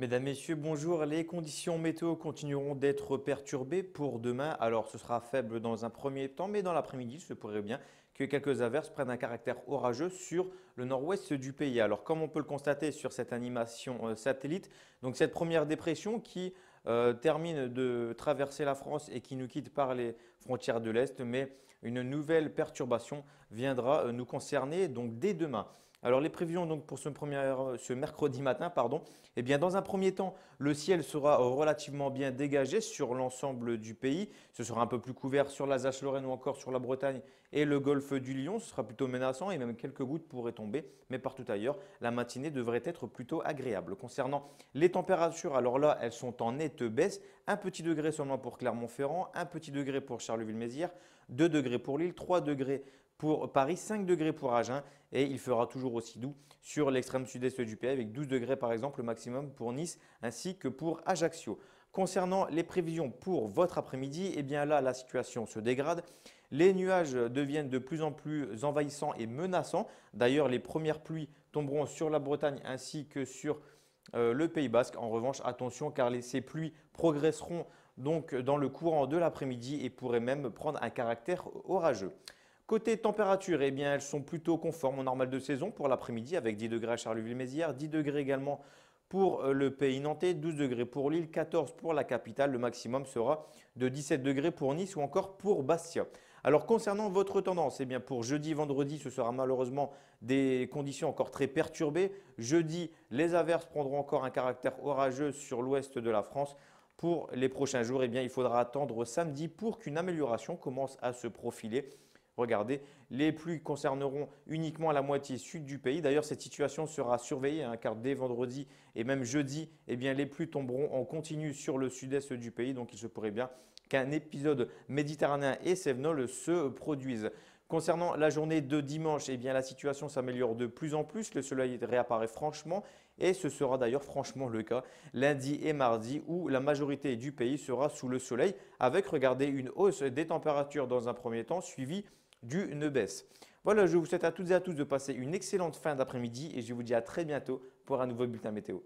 Mesdames, Messieurs, bonjour. Les conditions météo continueront d'être perturbées pour demain. Alors, ce sera faible dans un premier temps, mais dans l'après-midi, il se pourrait bien que quelques averses prennent un caractère orageux sur le nord-ouest du pays. Alors, comme on peut le constater sur cette animation euh, satellite, donc cette première dépression qui euh, termine de traverser la France et qui nous quitte par les frontières de l'Est, mais une nouvelle perturbation viendra euh, nous concerner donc dès demain. Alors les prévisions donc pour ce, mercredi matin, pardon, eh bien dans un premier temps, le ciel sera relativement bien dégagé sur l'ensemble du pays. Ce sera un peu plus couvert sur l'Alsace-Lorraine ou encore sur la Bretagne et le golfe du Lyon. Ce sera plutôt menaçant et même quelques gouttes pourraient tomber, mais partout ailleurs, la matinée devrait être plutôt agréable. Concernant les températures, alors là, elles sont en nette baisse. Un petit degré seulement pour Clermont-Ferrand, un petit degré pour Charleville-Mézières, 2 degrés pour Lille, 3 degrés pour Paris, 5 degrés pour Agen et il fera toujours aussi doux sur l'extrême sud-est du pays avec 12 degrés par exemple le maximum pour Nice ainsi que pour Ajaccio. Concernant les prévisions pour votre après-midi, eh bien là la situation se dégrade. Les nuages deviennent de plus en plus envahissants et menaçants. D'ailleurs, les premières pluies tomberont sur la Bretagne ainsi que sur euh, le Pays Basque. En revanche, attention car ces pluies progresseront donc dans le courant de l'après-midi et pourraient même prendre un caractère orageux. Côté température, eh bien, elles sont plutôt conformes au normal de saison pour l'après-midi avec 10 degrés à Charleville-Mézières, 10 degrés également pour euh, le pays nantais, 12 degrés pour Lille, 14 pour la capitale. Le maximum sera de 17 degrés pour Nice ou encore pour Bastia. Alors concernant votre tendance, eh bien pour jeudi, vendredi, ce sera malheureusement des conditions encore très perturbées. Jeudi, les averses prendront encore un caractère orageux sur l'ouest de la France. Pour les prochains jours, eh bien, il faudra attendre samedi pour qu'une amélioration commence à se profiler. Regardez, les pluies concerneront uniquement la moitié sud du pays. D'ailleurs, cette situation sera surveillée hein, car dès vendredi et même jeudi, eh bien, les pluies tomberont en continu sur le sud-est du pays. Donc, il se pourrait bien qu'un épisode méditerranéen et sévenol se produise. Concernant la journée de dimanche, eh bien, la situation s'améliore de plus en plus. Le soleil réapparaît franchement et ce sera d'ailleurs franchement le cas lundi et mardi où la majorité du pays sera sous le soleil avec, regardez, une hausse des températures dans un premier temps suivie ne baisse. Voilà, je vous souhaite à toutes et à tous de passer une excellente fin d'après-midi et je vous dis à très bientôt pour un nouveau bulletin météo.